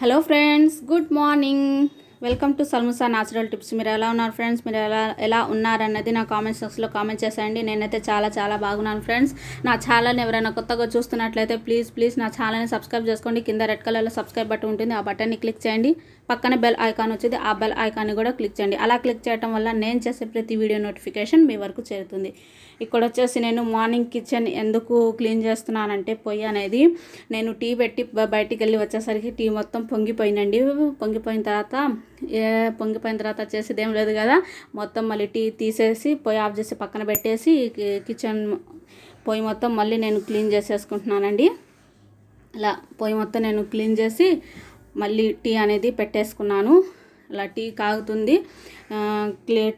hello friends good morning welcome to సల్ముసా natural tips మీరు ఎలా ఉన్నారు ఫ్రెండ్స్ మీరు ఎలా ఎలా ఉన్నారన్నది నా కామెంట్ సెక్స్లో కామెంట్ చేసేయండి నేనైతే చాలా చాలా బాగున్నాను ఫ్రెండ్స్ నా ఛానల్ని ఎవరైనా కొత్తగా చూస్తున్నట్లయితే ప్లీజ్ ప్లీజ్ నా ఛానల్ని సబ్స్క్రైబ్ చేసుకోండి కింద రెడ్ కలర్లో సబ్స్క్రైబ్ బటన్ ఉంటుంది ఆ బటన్ని క్లిక్ చేయండి పక్కన బెల్ ఐకాన్ వచ్చేది ఆ బెల్ ఐకాన్ని కూడా క్లిక్ చేయండి అలా క్లిక్ చేయడం వల్ల నేను చేసే ప్రతి వీడియో నోటిఫికేషన్ మీ వరకు చేరుతుంది ఇక్కడ వచ్చేసి నేను మార్నింగ్ కిచెన్ ఎందుకు క్లీన్ చేస్తున్నానంటే పొయ్యి అనేది నేను టీ పెట్టి బయటికి వెళ్ళి వచ్చేసరికి టీ మొత్తం పొంగిపోయినండి పొంగిపోయిన తర్వాత పొంగిపోయిన తర్వాత చేసేది ఏం లేదు కదా మొత్తం మళ్ళీ టీ తీసేసి పొయ్యి ఆఫ్ చేసి పక్కన పెట్టేసి కిచెన్ పొయ్యి మొత్తం మళ్ళీ నేను క్లీన్ చేసేసుకుంటున్నానండి ఇలా పొయ్యి మొత్తం నేను క్లీన్ చేసి మళ్ళీ టీ అనేది పెట్టేసుకున్నాను అలా టీ కాగుతుంది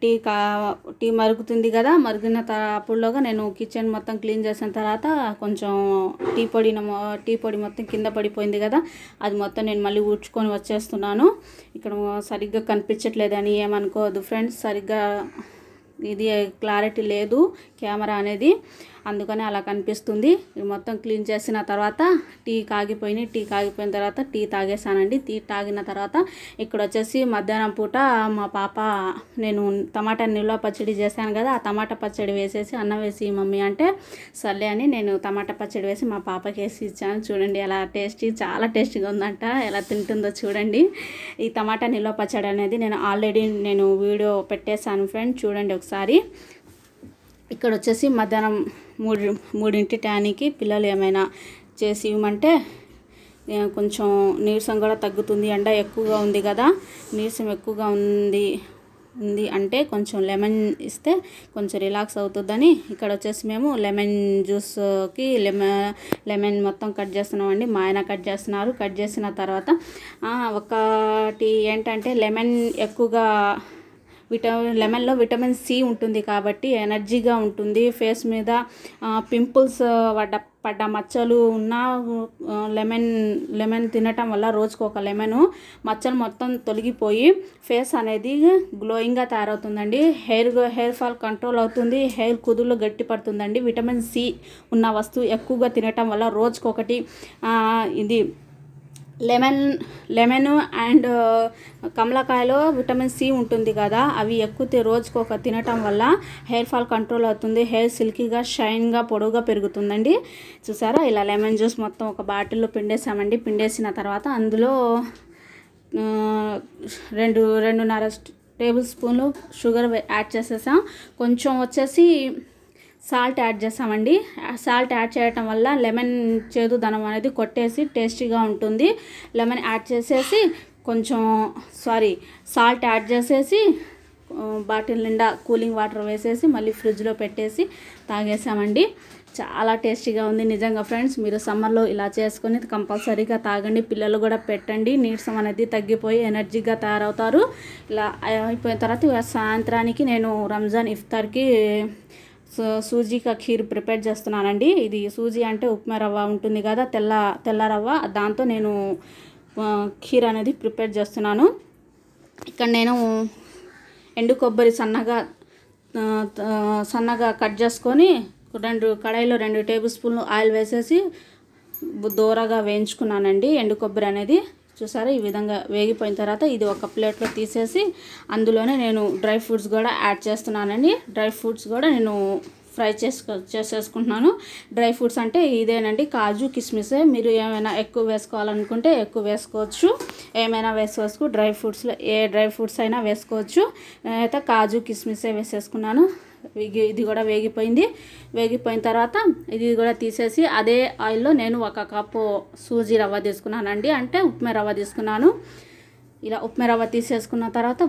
టీ కా టీ మరుగుతుంది కదా మరిగిన త అప్పుడులోగా నేను కిచెన్ మొత్తం క్లీన్ చేసిన తర్వాత కొంచెం టీ పొడి టీ పొడి మొత్తం కింద పడిపోయింది కదా అది మొత్తం నేను మళ్ళీ ఊడ్చుకొని వచ్చేస్తున్నాను ఇక్కడ సరిగ్గా కనిపించట్లేదని ఏమనుకోవద్దు ఫ్రెండ్స్ సరిగ్గా ఇది క్లారిటీ లేదు కెమెరా అనేది అందుకని అలా కనిపిస్తుంది మొత్తం క్లీన్ చేసిన తర్వాత టీ కాగిపోయినాయి టీ కాగిపోయిన తర్వాత టీ తాగేసానండి టీ తాగిన తర్వాత ఇక్కడ వచ్చేసి మధ్యాహ్నం పూట మా పాప నేను టమాటా నిల్వ పచ్చడి చేశాను కదా ఆ టమాటా పచ్చడి వేసేసి అన్నం వేసి మమ్మీ అంటే సర్లే అని నేను టమాటా పచ్చడి వేసి మా పాపకి వేసి ఇచ్చాను చూడండి ఎలా టేస్టీ చాలా టేస్టీగా ఉందంట ఎలా తింటుందో చూడండి ఈ టమాటా నిల్వ పచ్చడి అనేది నేను ఆల్రెడీ నేను వీడియో పెట్టేశాను ఫ్రెండ్ చూడండి ఒకసారి ఇక్కడ వచ్చేసి మధ్యాహ్నం మూడు మూడింటి టానికి పిల్లలు ఏమైనా చేసి ఇవ్వమంటే కొంచెం నీరసం కూడా తగ్గుతుంది ఎండ ఎక్కువగా ఉంది కదా నీరసం ఎక్కువగా ఉంది ఉంది అంటే కొంచెం లెమన్ ఇస్తే కొంచెం రిలాక్స్ అవుతుందని ఇక్కడ వచ్చేసి మేము లెమన్ జ్యూస్కి లెమన్ లెమన్ మొత్తం కట్ చేస్తున్నామండి మా ఆయన కట్ చేస్తున్నారు కట్ చేసిన తర్వాత ఒకటి ఏంటంటే లెమన్ ఎక్కువగా విటమిన్ లెమన్లో విటమిన్ సి ఉంటుంది కాబట్టి ఎనర్జీగా ఉంటుంది ఫేస్ మీద పింపుల్స్ పడ్డ పడ్డ మచ్చలు ఉన్న లెమన్ లెమన్ తినటం వల్ల రోజుకు ఒక లెమను మచ్చలు మొత్తం తొలగిపోయి ఫేస్ అనేది గ్లోయింగ్గా తయారవుతుందండి హెయిర్ హెయిర్ ఫాల్ కంట్రోల్ అవుతుంది హెయిర్ కుదుళ్ళు గట్టి పడుతుందండి విటమిన్ సి ఉన్న వస్తువు ఎక్కువగా తినటం వల్ల రోజుకొకటి ఇది లెమన్ లెమన్ అండ్ కమలకాయలో విటమిన్ సి ఉంటుంది కదా అవి ఎక్కువ రోజుకు ఒక తినటం వల్ల హెయిర్ ఫాల్ కంట్రోల్ అవుతుంది హెయిర్ సిల్కీగా షైన్గా పొడవుగా పెరుగుతుందండి చూసారా ఇలా లెమన్ జ్యూస్ మొత్తం ఒక బాటిల్లో పిండేసామండి పిండేసిన తర్వాత అందులో రెండు రెండున్నర టేబుల్ స్పూన్లు షుగర్ యాడ్ చేసేసాం కొంచెం వచ్చేసి సాల్ట్ యాడ్ చేస్తామండి సాల్ట్ యాడ్ చేయటం వల్ల లెమన్ చేదుదనం అనేది కొట్టేసి టేస్టీగా ఉంటుంది లెమన్ యాడ్ చేసేసి కొంచెం సారీ సాల్ట్ యాడ్ చేసేసి బాటిల్ నిండా కూలింగ్ వాటర్ వేసేసి మళ్ళీ ఫ్రిడ్జ్లో పెట్టేసి తాగేసామండి చాలా టేస్టీగా ఉంది నిజంగా ఫ్రెండ్స్ మీరు సమ్మర్లో ఇలా చేసుకొని కంపల్సరీగా తాగండి పిల్లలు కూడా పెట్టండి నీడ్సం అనేది తగ్గిపోయి ఎనర్జీగా తయారవుతారు ఇలా అయిపోయిన తర్వాత సాయంత్రానికి నేను రంజాన్ ఇఫ్తార్కి సో సూజీకా ఖీర్ ప్రిపేర్ చేస్తున్నానండి ఇది సూజీ అంటే ఉప్మా రవ్వ ఉంటుంది కదా తెల్ల తెల్ల రవ్వ దాంతో నేను ఖీర్ అనేది ప్రిపేర్ చేస్తున్నాను ఇక్కడ నేను ఎండు కొబ్బరి సన్నగా సన్నగా కట్ చేసుకొని రెండు కడాయిలో రెండు టేబుల్ స్పూన్లు ఆయిల్ వేసేసి దూరగా వేయించుకున్నానండి ఎండు కొబ్బరి అనేది చూసారా ఈ విధంగా వేగిపోయిన తర్వాత ఇది ఒక ప్లేట్లో తీసేసి అందులోనే నేను డ్రై ఫ్రూట్స్ కూడా యాడ్ చేస్తున్నానండి డ్రై ఫ్రూట్స్ కూడా నేను ఫ్రై చేసుకో చేసేసుకుంటున్నాను డ్రై ఫ్రూట్స్ అంటే ఇదేనండి కాజు కిస్మిస్ మీరు ఏమైనా ఎక్కువ వేసుకోవాలనుకుంటే ఎక్కువ వేసుకోవచ్చు ఏమైనా వేసుకోవచ్చు డ్రై ఫ్రూట్స్లో ఏ డ్రై ఫ్రూట్స్ అయినా వేసుకోవచ్చు నేనైతే కాజు కిస్మిసే వేసేసుకున్నాను ఇది కూడా వేగిపోయింది వేగిపోయిన తర్వాత ఇది కూడా తీసేసి అదే ఆయిల్లో నేను ఒక కప్పు సూజీ రవ్వ తీసుకున్నానండి అంటే ఉప్మా రవ్వ తీసుకున్నాను ఇలా ఉప్మా రవ్వ తీసేసుకున్న తర్వాత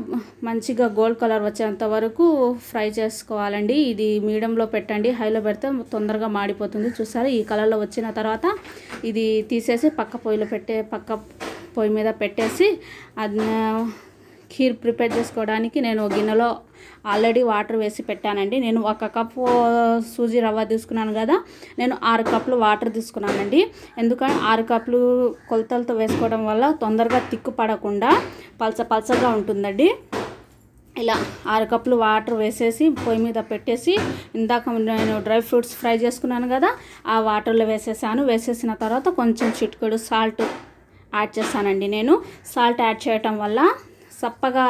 మంచిగా గోల్డ్ కలర్ వచ్చేంత వరకు ఫ్రై చేసుకోవాలండి ఇది మీడియంలో పెట్టండి హైలో పెడితే తొందరగా మాడిపోతుంది చూసారు ఈ కలర్లో వచ్చిన తర్వాత ఇది తీసేసి పక్క పొయ్యిలో పెట్టే పక్క పొయ్యి మీద పెట్టేసి అది ఖీర్ ప్రిపేర్ చేసుకోవడానికి నేను గిన్నెలో ఆల్రెడీ వాటర్ వేసి పెట్టానండి నేను ఒక కప్పు సూజీ రవ్వ తీసుకున్నాను కదా నేను ఆరు కప్పులు వాటర్ తీసుకున్నానండి ఎందుకంటే ఆరు కప్పులు కొలతలతో వేసుకోవడం వల్ల తొందరగా తిక్కు పడకుండా పలస పలసగా ఉంటుందండి ఇలా ఆరు కప్పులు వాటర్ వేసేసి పొయ్యి మీద పెట్టేసి ఇందాక నేను డ్రై ఫ్రూట్స్ ఫ్రై చేసుకున్నాను కదా ఆ వాటర్లో వేసేసాను వేసేసిన తర్వాత కొంచెం చిట్కడు సాల్ట్ యాడ్ చేస్తానండి నేను సాల్ట్ యాడ్ చేయటం వల్ల సప్పగా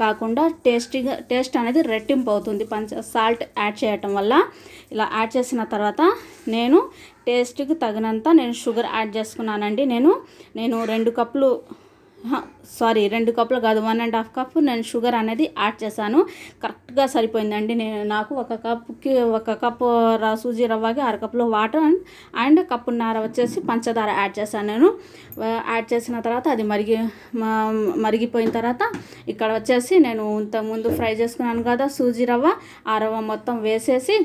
కాకుండా టేస్టీగా టేస్ట్ అనేది రెట్టింపు అవుతుంది పంచ సాల్ట్ యాడ్ చేయటం వల్ల ఇలా యాడ్ చేసిన తర్వాత నేను టేస్ట్కి తగినంత నేను షుగర్ యాడ్ చేసుకున్నానండి నేను నేను రెండు కప్పులు సారీ రెండు కప్పులు కాదు వన్ అండ్ హాఫ్ కప్ నేను షుగర్ అనేది యాడ్ చేశాను కరెక్ట్గా సరిపోయిందండి నేను నాకు ఒక కప్కి ఒక కప్పు సూజీ రవ్వకి అర కప్పులో వాటర్ అండ్ కప్పున్నర వచ్చేసి పంచదార యాడ్ చేశాను నేను యాడ్ చేసిన తర్వాత అది మరిగి మరిగిపోయిన తర్వాత ఇక్కడ వచ్చేసి నేను ఇంతకుముందు ముందు ఫ్రై చేసుకున్నాను కదా సూజీ రవ్వ ఆ రవ్వ మొత్తం వేసేసి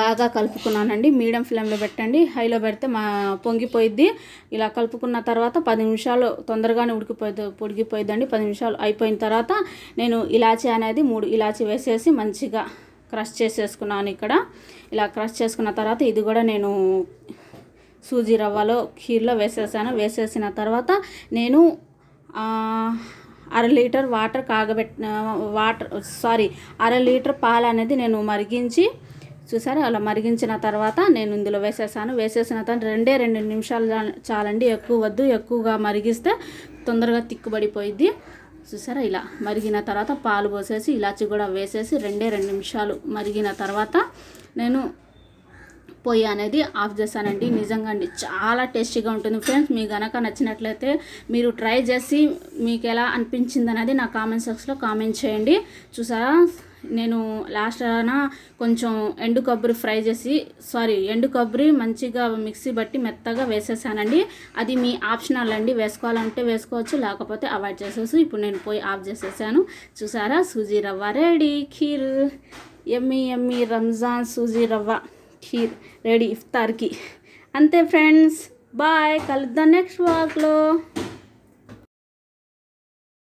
బాగా కలుపుకున్నానండి మీడియం ఫ్లేమ్లో పెట్టండి హైలో పెడితే మా పొంగిపోయిద్ది ఇలా కలుపుకున్న తర్వాత పది నిమిషాలు తొందరగానే ఉడికిపోయి పొడిగిపోయిద్దండి పది నిమిషాలు అయిపోయిన తర్వాత నేను ఇలాచీ అనేది మూడు ఇలాచీ వేసేసి మంచిగా క్రష్ చేసేసుకున్నాను ఇక్కడ ఇలా క్రష్ చేసుకున్న తర్వాత ఇది కూడా నేను సూజీ రవ్వలో ఖీర్లో వేసేసాను వేసేసిన తర్వాత నేను అర లీటర్ వాటర్ కాగబెట్ వాటర్ సారీ అర లీటర్ పాలు అనేది నేను మరిగించి చూసారా అలా మరిగించిన తర్వాత నేను ఇందులో వేసేసాను వేసేసిన తర్వాత రెండే రెండు నిమిషాలు చాలండి ఎక్కువ వద్దు ఎక్కువగా మరిగిస్తే తొందరగా తిక్కుబడిపోయిద్ది చూసారా ఇలా మరిగిన తర్వాత పాలు పోసేసి ఇలాచి కూడా వేసేసి రెండే రెండు నిమిషాలు మరిగిన తర్వాత నేను పొయ్యి అనేది ఆఫ్ చేశానండి నిజంగా అండి చాలా టేస్టీగా ఉంటుంది ఫ్రెండ్స్ మీ కనుక నచ్చినట్లయితే మీరు ట్రై చేసి మీకు ఎలా అనిపించింది అనేది నా కామెంట్ సెక్స్లో కామెంట్ చేయండి చూసారా నేను లాస్ట్న కొంచెం ఎండు కొబ్బరి ఫ్రై చేసి సారీ ఎండు కొబ్బరి మంచిగా మిక్సీ బట్టి మెత్తగా వేసేసానండి అది మీ ఆప్షనల్ అండి వేసుకోవాలంటే వేసుకోవచ్చు లేకపోతే అవాయిడ్ చేసేసి ఇప్పుడు నేను పోయి ఆఫ్ చేసేసాను చూసారా సూజీ రవ్వ రెడీ ఖీర్ ఎమ్మి ఎమ్మి రంజాన్ సూజీ రవ్వ ఖీర్ రెడీ ఇఫ్తార్కి అంతే ఫ్రెండ్స్ బాయ్ కలుద్దాం నెక్స్ట్ వాక్లో